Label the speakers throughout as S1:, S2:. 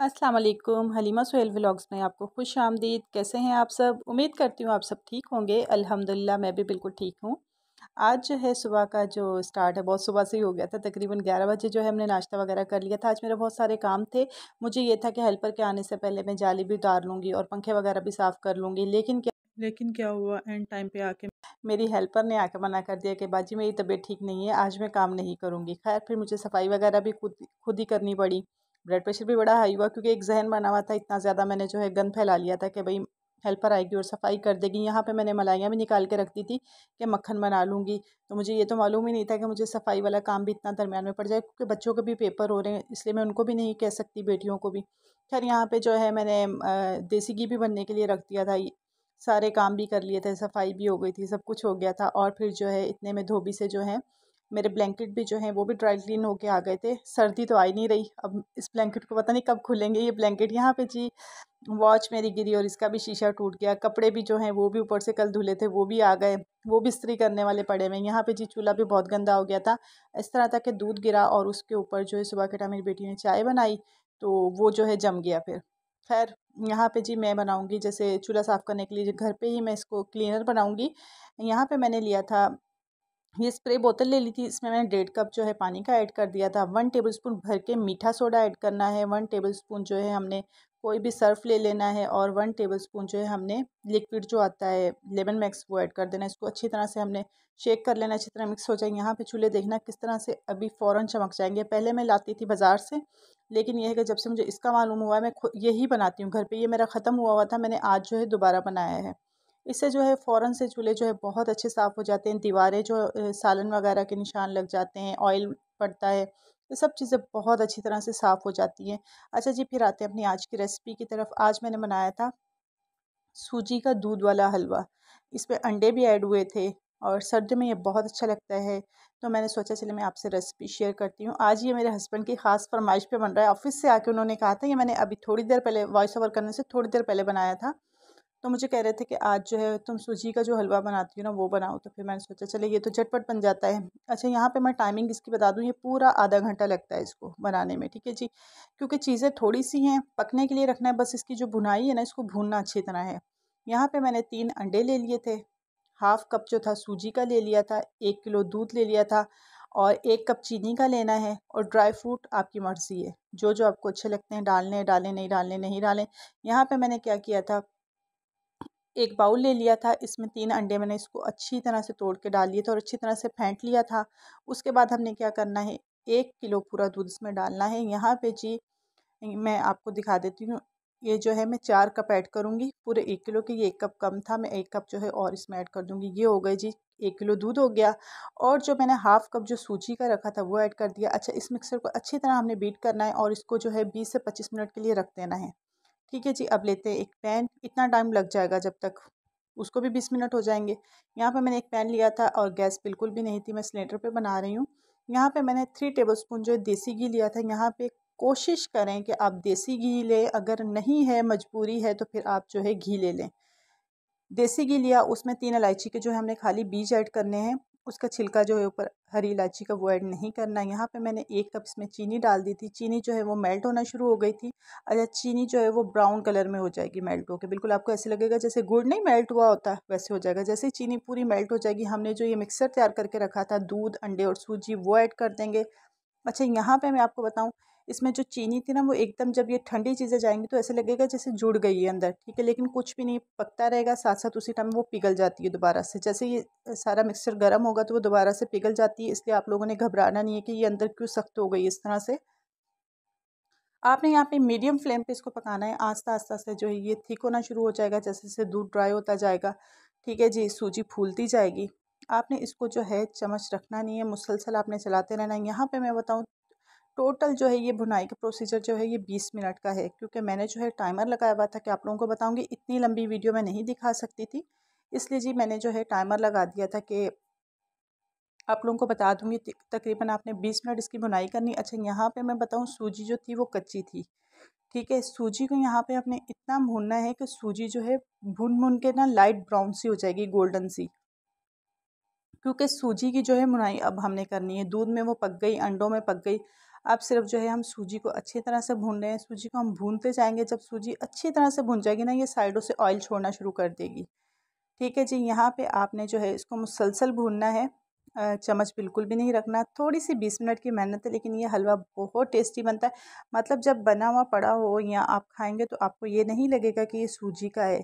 S1: अस्सलाम वालेकुम हलीमा सुहेल व्लॉग्स में आपको खुश आमदीद कैसे हैं आप सब उम्मीद करती हूँ आप सब ठीक होंगे अल्हम्दुलिल्लाह मैं भी बिल्कुल ठीक हूँ आज जो है सुबह का जो स्टार्ट है बहुत सुबह से ही हो गया था तकरीबन ग्यारह बजे जो है हमने नाश्ता वगैरह कर लिया था आज मेरे बहुत सारे काम थे मुझे ये था कि हेल्पर के आने से पहले मैं जाली भी उतार लूँगी और पंखे वगैरह भी साफ़ कर लूँगी लेकिन क्या लेकिन क्या हुआ एंड टाइम पे आके मेरी हेल्पर ने आके मना कर दिया कि बाजी मेरी तबीयत ठीक नहीं है आज मैं काम नहीं करूँगी खैर फिर मुझे सफाई वगैरह भी खुद खुद ही करनी पड़ी ब्लड प्रेशर भी बड़ा हाई हुआ क्योंकि एक जहन बना हुआ था इतना ज़्यादा मैंने जो है गन फैला लिया था कि भाई हेल्पर आएगी और सफाई कर देगी यहाँ पे मैंने मलाइयाँ भी निकाल के रख दी थी कि मक्खन बना लूँगी तो मुझे ये तो मालूम ही नहीं था कि मुझे सफाई वाला काम भी इतना दरमियान में पड़ जाए क्योंकि बच्चों के भी पेपर हो रहे हैं इसलिए मैं उनको भी नहीं कह सकती बेटियों को भी खैर यहाँ पर जो है मैंने देसी घी भी बनने के लिए रख दिया था सारे काम भी कर लिए थे सफाई भी हो गई थी सब कुछ हो गया था और फिर जो है इतने में धोबी से जो है मेरे ब्लैंकेट भी जो हैं वो भी ड्राई क्लीन होके आ गए थे सर्दी तो आई नहीं रही अब इस ब्लैंकेट को पता नहीं कब खुलेंगे ये ब्लैंकेट यहाँ पे जी वॉच मेरी गिरी और इसका भी शीशा टूट गया कपड़े भी जो हैं वो भी ऊपर से कल धुले थे वो भी आ गए वो भी इस्त्री करने वाले पड़े हुए यहाँ पे जी चूल्हा भी बहुत गंदा हो गया था इस तरह था कि दूध गिरा और उसके ऊपर जो है सुबह के टाइम मेरी बेटी ने चाय बनाई तो वो जो है जम गया फिर खैर यहाँ पे जी मैं बनाऊंगी जैसे चूल्हा साफ़ करने के लिए घर पे ही मैं इसको क्लीनर बनाऊंगी यहाँ पे मैंने लिया था ये स्प्रे बोतल ले ली थी इसमें मैंने डेढ़ कप जो है पानी का ऐड कर दिया था वन टेबलस्पून भर के मीठा सोडा ऐड करना है वन टेबलस्पून जो है हमने कोई भी सर्फ ले लेना है और वन टेबलस्पून जो है हमने लिक्विड जो आता है लेमन मैक्स वो ऐड कर देना है इसको अच्छी तरह से हमने शेक कर लेना अच्छी तरह मिक्स हो जाए यहाँ पे चूल्हे देखना किस तरह से अभी फ़ौरन चमक जाएंगे पहले मैं लाती थी बाज़ार से लेकिन यह है कि जब से मुझे इसका मालूम हुआ है मैं यही बनाती हूँ घर पर ये मेरा ख़त्म हुआ हुआ था मैंने आज जो है दोबारा बनाया है इससे जो है फ़ौरन से चूल्हे जो है बहुत अच्छे साफ़ हो जाते हैं दीवारें जो सालन वगैरह के निशान लग जाते हैं ऑयल पड़ता है ये सब चीज़ें बहुत अच्छी तरह से साफ़ हो जाती हैं अच्छा जी फिर आते हैं अपनी आज की रेसिपी की तरफ आज मैंने बनाया था सूजी का दूध वाला हलवा इसमें अंडे भी ऐड हुए थे और सर्द में ये बहुत अच्छा लगता है तो मैंने सोचा चले मैं आपसे रेसिपी शेयर करती हूँ आज ये मेरे हस्बैंड की ख़ास फरमाइश पे बन रहा है ऑफिस से आके उन्होंने कहा था ये मैंने अभी थोड़ी देर पहले वॉइस ओवर करने से थोड़ी देर पहले बनाया था तो मुझे कह रहे थे कि आज जो है तुम सूजी का जो हलवा बनाती हो ना वो बनाओ तो फिर मैंने सोचा चले ये तो झटपट बन जाता है अच्छा यहाँ पे मैं टाइमिंग इसकी बता दूँ ये पूरा आधा घंटा लगता है इसको बनाने में ठीक है जी क्योंकि चीज़ें थोड़ी सी हैं पकने के लिए रखना है बस इसकी जो भुनाई है ना इसको भूनना अच्छी तरह है यहाँ पर मैंने तीन अंडे ले लिए थे हाफ़ कप जो था सूजी का ले लिया था एक किलो दूध ले लिया था और एक कप चीनी का लेना है और ड्राई फ्रूट आपकी मर्ज़ी है जो जो आपको अच्छे लगते हैं डालने डालें नहीं डालने नहीं डालें यहाँ पे मैंने क्या किया था एक बाउल ले लिया था इसमें तीन अंडे मैंने इसको अच्छी तरह से तोड़ के डाल लिए थे और अच्छी तरह से फेंट लिया था उसके बाद हमने क्या करना है एक किलो पूरा दूध इसमें डालना है यहाँ पे जी मैं आपको दिखा देती हूँ ये जो है मैं चार कप ऐड करूँगी पूरे एक किलो के ये एक कप कम था मैं एक कप जो है और इसमें ऐड कर दूँगी ये हो गए जी एक किलो दूध हो गया और जो मैंने हाफ़ कप जो सूजी का रखा था वो ऐड कर दिया अच्छा इस मिक्सर को अच्छी तरह हमने बीट करना है और इसको जो है बीस से पच्चीस मिनट के लिए रख देना है ठीक है जी अब लेते हैं एक पैन इतना टाइम लग जाएगा जब तक उसको भी बीस मिनट हो जाएंगे यहाँ पर मैंने एक पैन लिया था और गैस बिल्कुल भी नहीं थी मैं सिलेंडर पर बना रही हूँ यहाँ पर मैंने थ्री स्पून जो देसी घी लिया था यहाँ पर कोशिश करें कि आप देसी घी लें अगर नहीं है मजबूरी है तो फिर आप जो है घी ले लें देसी घी लिया उसमें तीन इलायची के जो है हमने खाली बीज ऐड करने हैं उसका छिलका जो है ऊपर हरी इलायची का वो ऐड नहीं करना यहाँ पे मैंने एक कप इसमें चीनी डाल दी थी चीनी जो है वो मेल्ट होना शुरू हो गई थी अच्छा चीनी जो है वो ब्राउन कलर में हो जाएगी मेल्ट होकर बिल्कुल आपको ऐसे लगेगा जैसे गुड़ नहीं मेल्ट हुआ होता वैसे हो जाएगा जैसे चीनी पूरी मेल्ट हो जाएगी हमने जो ये मिक्सर तैयार करके रखा था दूध अंडे और सूजी वो ऐड कर देंगे अच्छा यहाँ पर मैं आपको बताऊँ इसमें जो चीनी थी ना वो एकदम जब ये ठंडी चीज़ें जाएंगी तो ऐसे लगेगा जैसे जुड़ गई है अंदर ठीक है लेकिन कुछ भी नहीं पकता रहेगा साथ साथ उसी टाइम वो पिघल जाती है दोबारा से जैसे ये सारा मिक्सचर गर्म होगा तो वो दोबारा से पिघल जाती है इसलिए आप लोगों ने घबराना नहीं है कि ये अंदर क्यों सख्त हो गई इस तरह से आपने यहाँ पे मीडियम फ्लेम पे इसको पकाना है आस्ता आस्ता से जो है ये थिक होना शुरू हो जाएगा जैसे जैसे दूध ड्राई होता जाएगा ठीक है जी सूजी फूलती जाएगी आपने इसको जो है चम्मच रखना नहीं है मुसलसल आपने चलाते रहना है यहाँ पे मैं बताऊँ टोटल जो है ये बुनाई का प्रोसीजर जो है ये बीस मिनट का है क्योंकि मैंने जो है टाइमर लगाया हुआ था कि आप लोगों को बताऊँगी इतनी लंबी वीडियो मैं नहीं दिखा सकती थी इसलिए जी मैंने जो है टाइमर लगा दिया था कि आप लोगों को बता दूंगी तकरीबन आपने बीस मिनट इसकी बुनाई करनी अच्छा यहाँ पर मैं बताऊँ सूजी जो थी वो कच्ची थी ठीक है सूजी को यहाँ पे आपने इतना भूनना है कि सूजी जो है भून भून के ना लाइट ब्राउन सी हो जाएगी गोल्डन सी क्योंकि सूजी की जो है बुनाई अब हमने करनी है दूध में वो पक गई अंडों में पक गई अब सिर्फ जो है हम सूजी को अच्छी तरह से भून रहे हैं सूजी को हम भूनते जाएंगे जब सूजी अच्छी तरह से भून जाएगी ना ये साइडों से ऑयल छोड़ना शुरू कर देगी ठीक है जी यहाँ पे आपने जो है इसको मुसलसल भूनना है चम्मच बिल्कुल भी नहीं रखना थोड़ी सी बीस मिनट की मेहनत है लेकिन ये हलवा बहुत टेस्टी बनता है मतलब जब बना हुआ पड़ा हो या आप खाएंगे तो आपको ये नहीं लगेगा कि ये सूजी का है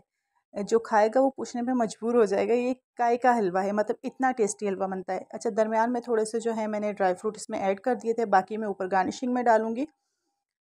S1: जो खाएगा वो पूछने पे मजबूर हो जाएगा ये काय का हलवा है मतलब इतना टेस्टी हलवा बनता है अच्छा दरमियान में थोड़े से जो है मैंने ड्राई फ्रूट इसमें ऐड कर दिए थे बाकी मैं ऊपर गार्निशिंग में डालूँगी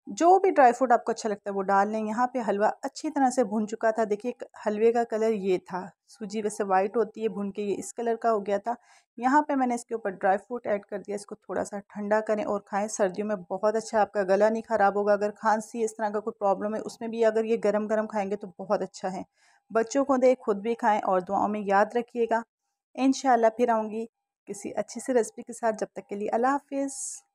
S1: जो भी ड्राई फ्रूट आपको अच्छा लगता है वो डाल लें यहाँ पे हलवा अच्छी तरह से भुन चुका था देखिए हलवे का कलर ये था सूजी वैसे वाइट होती है भुन के ये इस कलर का हो गया था यहाँ पे मैंने इसके ऊपर ड्राई फ्रूट ऐड कर दिया इसको थोड़ा सा ठंडा करें और खाएं सर्दियों में बहुत अच्छा आपका गला नहीं ख़राब होगा अगर खांसी इस तरह का कोई प्रॉब्लम है उसमें भी अगर ये गर्म गर्म खाएँगे तो बहुत अच्छा है बच्चों को दें खुद भी खाएँ और दुआओं में याद रखिएगा इन फिर आऊँगी किसी अच्छी सी रेसिपी के साथ जब तक के लिए अल्लाह हाफिज़